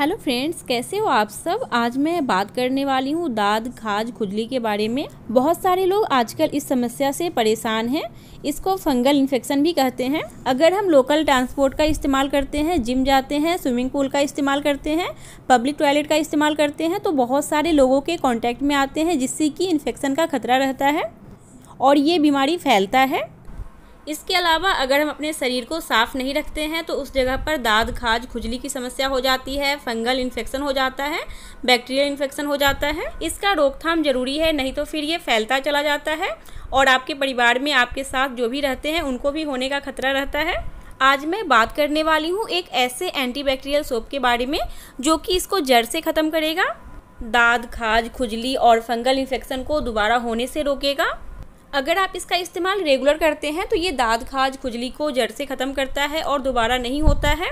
hello friends कैसे हो आप सब आज मैं बात करने वाली हूँ दाद खाज खुजली के बारे में बहुत सारे लोग आजकल इस समस्या से परेशान हैं इसको फंगल इन्फेक्शन भी कहते हैं अगर हम लोकल ट्रांसपोर्ट का इस्तेमाल करते हैं जिम जाते हैं स्विमिंग पूल का इस्तेमाल करते हैं पब्लिक टॉयलेट का इस्तेमाल करते हैं तो बहुत सारे लोगों के कॉन्टैक्ट में आते हैं जिससे कि इन्फेक्शन का खतरा रहता है और ये बीमारी फैलता है इसके अलावा अगर हम अपने शरीर को साफ़ नहीं रखते हैं तो उस जगह पर दाद खाज खुजली की समस्या हो जाती है फंगल इन्फेक्शन हो जाता है बैक्टीरियल इन्फेक्शन हो जाता है इसका रोकथाम ज़रूरी है नहीं तो फिर ये फैलता चला जाता है और आपके परिवार में आपके साथ जो भी रहते हैं उनको भी होने का खतरा रहता है आज मैं बात करने वाली हूँ एक ऐसे एंटीबैक्टीरियल सोप के बारे में जो कि इसको जड़ से ख़त्म करेगा दाद खाज खुजली और फंगल इन्फेक्शन को दोबारा होने से रोकेगा अगर आप इसका इस्तेमाल रेगुलर करते हैं तो ये दाद खाज खुजली को जड़ से ख़त्म करता है और दोबारा नहीं होता है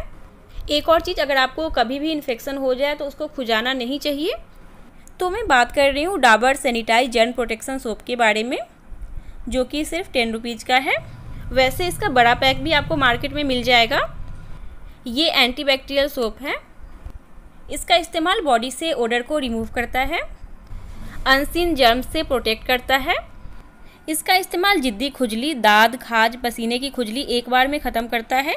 एक और चीज़ अगर आपको कभी भी इन्फेक्शन हो जाए तो उसको खुजाना नहीं चाहिए तो मैं बात कर रही हूँ Dabur sanitize germ protection soap के बारे में जो कि सिर्फ टेन रुपीज़ का है वैसे इसका बड़ा पैक भी आपको मार्केट में मिल जाएगा ये एंटीबैक्टीरियल सोप है इसका इस्तेमाल बॉडी से ओडर को रिमूव करता है अनसिन जर्म से प्रोटेक्ट करता है इसका इस्तेमाल जिद्दी खुजली दाद खाज पसीने की खुजली एक बार में ख़त्म करता है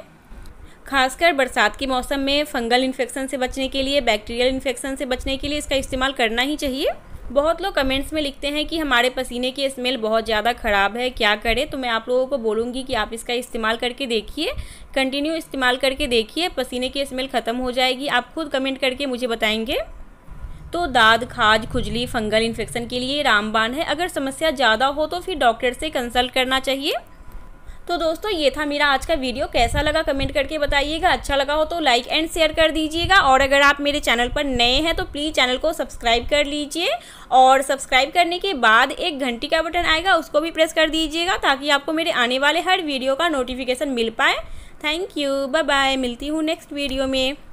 खासकर बरसात के मौसम में फंगल इन्फेक्शन से बचने के लिए बैक्टीरियल इन्फेक्शन से बचने के लिए इसका इस्तेमाल करना ही चाहिए बहुत लोग कमेंट्स में लिखते हैं कि हमारे पसीने की स्मेल बहुत ज़्यादा ख़राब है क्या करें तो मैं आप लोगों को बोलूँगी कि आप इसका इस्तेमाल करके देखिए कंटिन्यू इस्तेमाल करके देखिए पसीने की स्मेल ख़त्म हो जाएगी आप खुद कमेंट करके मुझे बताएंगे तो दाद खाज खुजली फंगल इन्फेक्शन के लिए रामबाण है अगर समस्या ज़्यादा हो तो फिर डॉक्टर से कंसल्ट करना चाहिए तो दोस्तों ये था मेरा आज का वीडियो कैसा लगा कमेंट करके बताइएगा अच्छा लगा हो तो लाइक एंड शेयर कर दीजिएगा और अगर आप मेरे चैनल पर नए हैं तो प्लीज़ चैनल को सब्सक्राइब कर लीजिए और सब्सक्राइब करने के बाद एक घंटी का बटन आएगा उसको भी प्रेस कर दीजिएगा ताकि आपको मेरे आने वाले हर वीडियो का नोटिफिकेशन मिल पाए थैंक यू बाय बाय मिलती हूँ नेक्स्ट वीडियो में